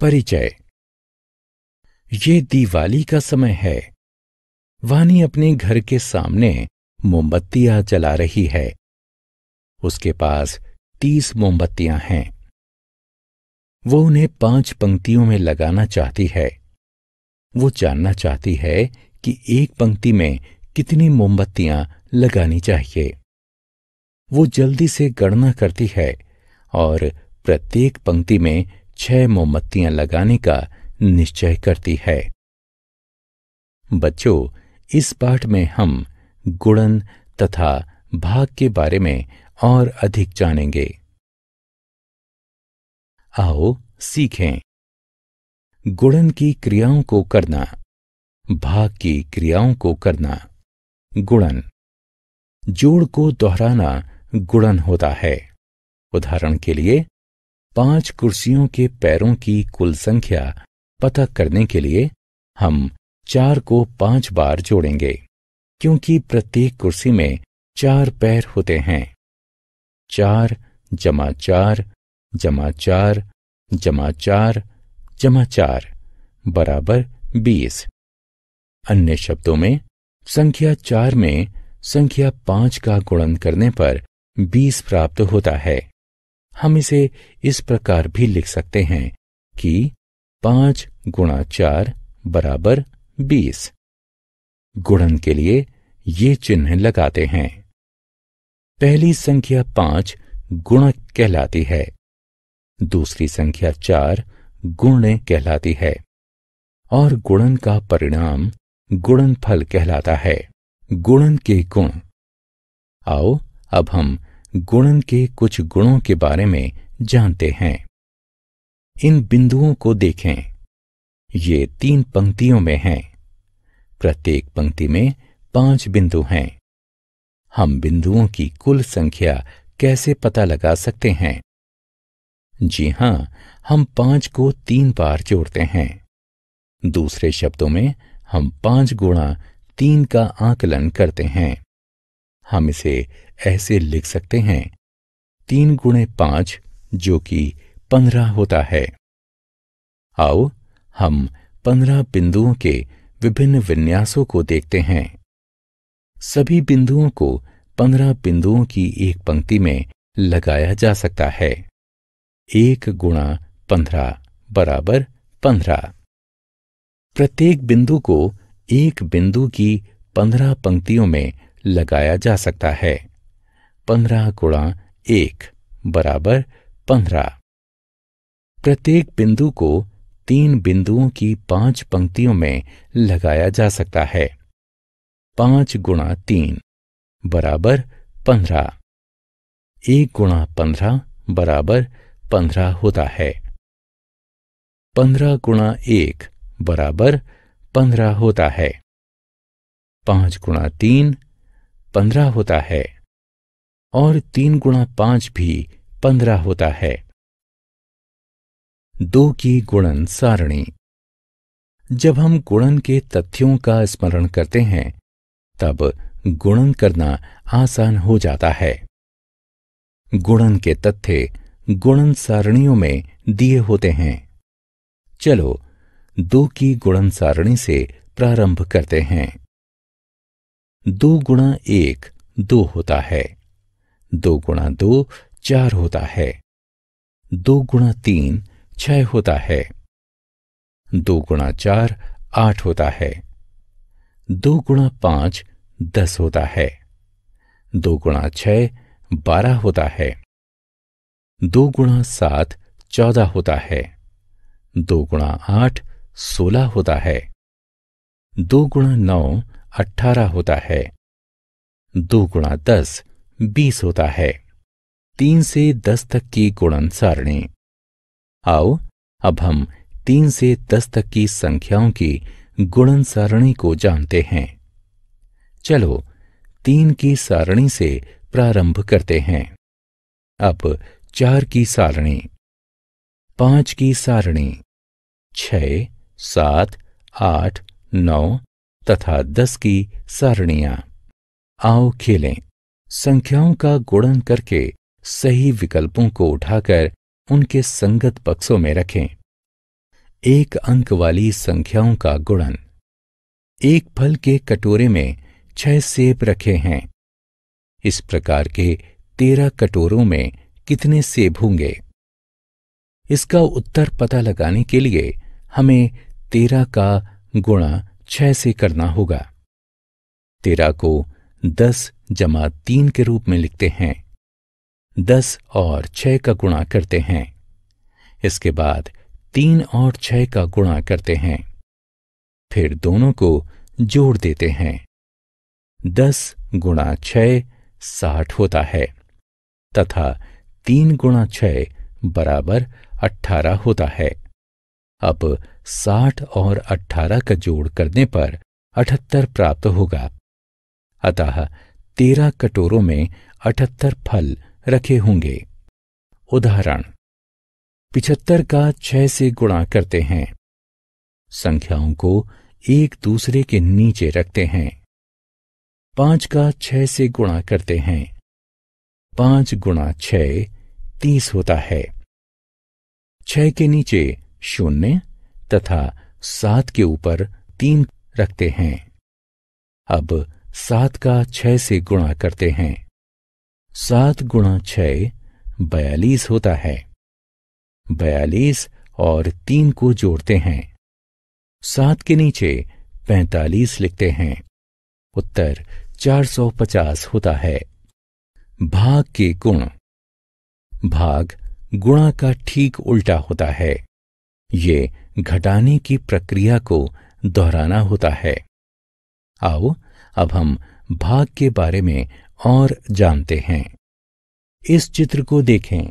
परिचय ये दिवाली का समय है वानी अपने घर के सामने मोमबत्तियां जला रही है उसके पास तीस मोमबत्तियां हैं वो उन्हें पांच पंक्तियों में लगाना चाहती है वो जानना चाहती है कि एक पंक्ति में कितनी मोमबत्तियां लगानी चाहिए वो जल्दी से गणना करती है और प्रत्येक पंक्ति में छह मोमबत्तियां लगाने का निश्चय करती है बच्चों इस पाठ में हम गुणन तथा भाग के बारे में और अधिक जानेंगे आओ सीखें गुणन की क्रियाओं को करना भाग की क्रियाओं को करना गुणन जोड़ को दोहराना गुणन होता है उदाहरण के लिए पांच कुर्सियों के पैरों की कुल संख्या पता करने के लिए हम चार को पांच बार जोड़ेंगे क्योंकि प्रत्येक कुर्सी में चार पैर होते हैं चार जमा चार जमा चार जमा चार जमा चार बराबर बीस अन्य शब्दों में संख्या चार में संख्या पांच का गुणन करने पर बीस प्राप्त होता है हम इसे इस प्रकार भी लिख सकते हैं कि पांच गुणा चार बराबर बीस गुणन के लिए ये चिन्ह लगाते हैं पहली संख्या पांच गुणक कहलाती है दूसरी संख्या चार गुण कहलाती है और गुणन का परिणाम गुणन फल कहलाता है गुणन के गुण आओ अब हम गुणन के कुछ गुणों के बारे में जानते हैं इन बिंदुओं को देखें ये तीन पंक्तियों में हैं प्रत्येक पंक्ति में पांच बिंदु हैं हम बिंदुओं की कुल संख्या कैसे पता लगा सकते हैं जी हां हम पांच को तीन बार जोड़ते हैं दूसरे शब्दों में हम पांच गुणा तीन का आकलन करते हैं हम इसे ऐसे लिख सकते हैं तीन गुणे पांच जो कि पंद्रह होता है आओ हम पंद्रह बिंदुओं के विभिन्न विन्यासों को देखते हैं सभी बिंदुओं को पंद्रह बिंदुओं की एक पंक्ति में लगाया जा सकता है एक गुणा पंद्रह बराबर पंद्रह प्रत्येक बिंदु को एक बिंदु की पंद्रह पंक्तियों में लगाया जा सकता है पंद्रह गुणा एक बराबर पंद्रह प्रत्येक बिंदु को तीन बिंदुओं की पांच पंक्तियों में लगाया जा सकता है पांच गुणा तीन बराबर पंद्रह एक गुणा पंद्रह बराबर पंद्रह होता है पंद्रह गुणा एक बराबर पंद्रह होता है पांच गुणा तीन पंद्रह होता है और तीन गुणा पांच भी पंद्रह होता है दो की गुणन सारणी जब हम गुणन के तथ्यों का स्मरण करते हैं तब गुणन करना आसान हो जाता है गुणन के तथ्य गुणन सारणियों में दिए होते हैं चलो दो की गुणन सारणी से प्रारंभ करते हैं दो गुणा एक दो होता है दो गुणा दो चार होता है दो गुणा तीन छह होता है दो गुणा चार आठ होता है दो गुणा पांच दस होता है दो गुणा छह बारह होता है दो गुणा सात चौदह होता है दो गुणा आठ सोलह होता है दो गुणा नौ अट्ठारह होता है दो गुणा दस बीस होता है तीन से दस तक की गुणन सारणी आओ अब हम तीन से दस तक की संख्याओं की गुणन सारणी को जानते हैं चलो तीन की सारणी से प्रारंभ करते हैं अब चार की सारणी पांच की सारणी छ सात आठ नौ तथा दस की सारणियां आओ खेलें संख्याओं का गुणन करके सही विकल्पों को उठाकर उनके संगत बक्सों में रखें एक अंक वाली संख्याओं का गुणन एक फल के कटोरे में छह सेब रखे हैं इस प्रकार के तेरह कटोरों में कितने सेब होंगे इसका उत्तर पता लगाने के लिए हमें तेरह का गुणा छह से करना होगा तेरह को दस जमा तीन के रूप में लिखते हैं दस और छह का गुणा करते हैं इसके बाद तीन और छह का गुणा करते हैं फिर दोनों को जोड़ देते हैं दस गुणा छह साठ होता है तथा तीन गुणा छह बराबर अट्ठारह होता है अब साठ और अठारह का जोड़ करने पर अठहत्तर प्राप्त होगा अतः तेरह कटोरों में अठहत्तर फल रखे होंगे उदाहरण पिछहत्तर का छह से गुणा करते हैं संख्याओं को एक दूसरे के नीचे रखते हैं पांच का छह से गुणा करते हैं पांच गुणा छह तीस होता है छह के नीचे शून्य तथा सात के ऊपर तीन रखते हैं अब सात का छह से गुणा करते हैं सात गुणा छ बयालीस होता है बयालीस और तीन को जोड़ते हैं सात के नीचे पैंतालीस लिखते हैं उत्तर चार सौ पचास होता है भाग के गुण भाग गुणा का ठीक उल्टा होता है ये घटाने की प्रक्रिया को दोहराना होता है आओ अब हम भाग के बारे में और जानते हैं इस चित्र को देखें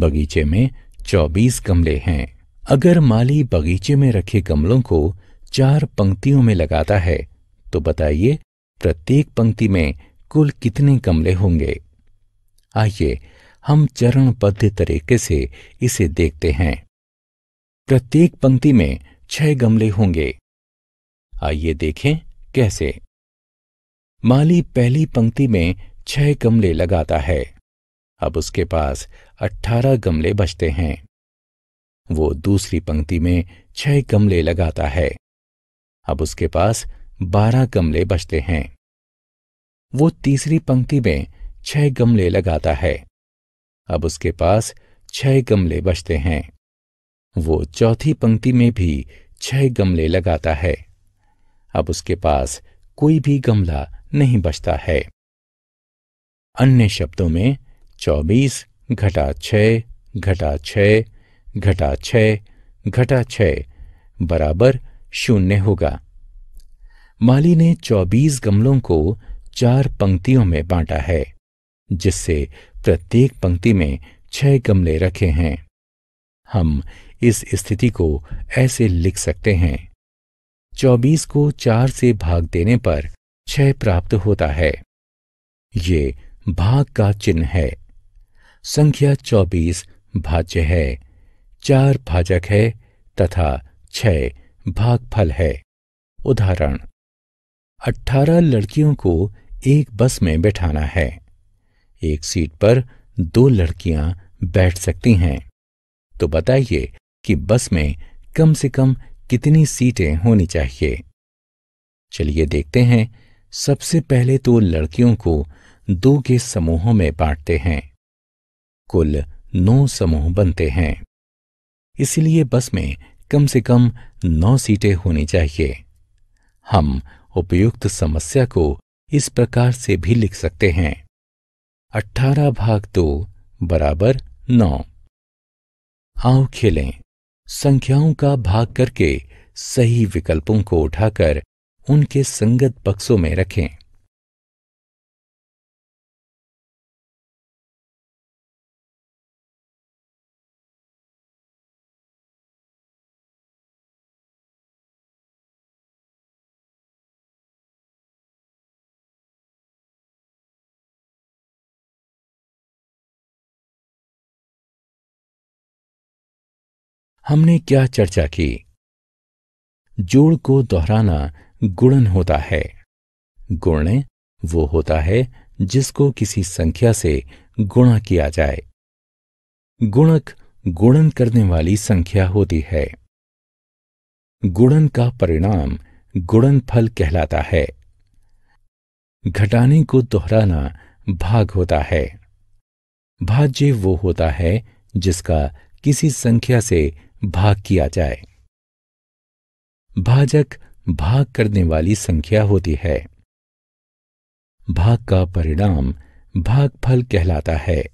बगीचे में 24 गमले हैं अगर माली बगीचे में रखे गमलों को चार पंक्तियों में लगाता है तो बताइए प्रत्येक पंक्ति में कुल कितने गमले होंगे आइए हम चरणबद्ध तरीके से इसे देखते हैं प्रत्येक पंक्ति में छह गमले होंगे आइए देखें कैसे माली पहली पंक्ति में छह गमले लगाता है अब उसके पास अट्ठारह गमले बचते हैं वो दूसरी पंक्ति में छह गमले लगाता है अब उसके पास बारह गमले बचते हैं वो तीसरी पंक्ति में छह गमले लगाता है अब उसके पास छह गमले बचते हैं वो चौथी पंक्ति में भी छह गमले लगाता है अब उसके पास कोई भी गमला नहीं बचता है अन्य शब्दों में चौबीस घटा छ घटा छ घटा छ घटा छ बराबर शून्य होगा माली ने चौबीस गमलों को चार पंक्तियों में बांटा है जिससे प्रत्येक पंक्ति में छह गमले रखे हैं हम इस स्थिति को ऐसे लिख सकते हैं चौबीस को चार से भाग देने पर छह प्राप्त होता है ये भाग का चिन्ह है संख्या चौबीस भाज्य है चार भाजक है तथा छह भागफल है उदाहरण अठारह लड़कियों को एक बस में बैठाना है एक सीट पर दो लड़कियां बैठ सकती हैं तो बताइए कि बस में कम से कम कितनी सीटें होनी चाहिए चलिए देखते हैं सबसे पहले तो लड़कियों को दो के समूहों में बांटते हैं कुल नौ समूह बनते हैं इसलिए बस में कम से कम नौ सीटें होनी चाहिए हम उपयुक्त समस्या को इस प्रकार से भी लिख सकते हैं अट्ठारह भाग दो बराबर नौ आओ खेलें संख्याओं का भाग करके सही विकल्पों को उठाकर उनके संगत बक्सों में रखें हमने क्या चर्चा की जोड़ को दोहराना गुणन होता है गुण वो होता है जिसको किसी संख्या से गुणा किया जाए गुणक गुणन करने वाली संख्या होती है गुणन का परिणाम गुणन फल कहलाता है घटाने को दोहराना भाग होता है भाज्य वो होता है जिसका किसी संख्या से भाग किया जाए भाजक भाग करने वाली संख्या होती है भाग का परिणाम भागफल कहलाता है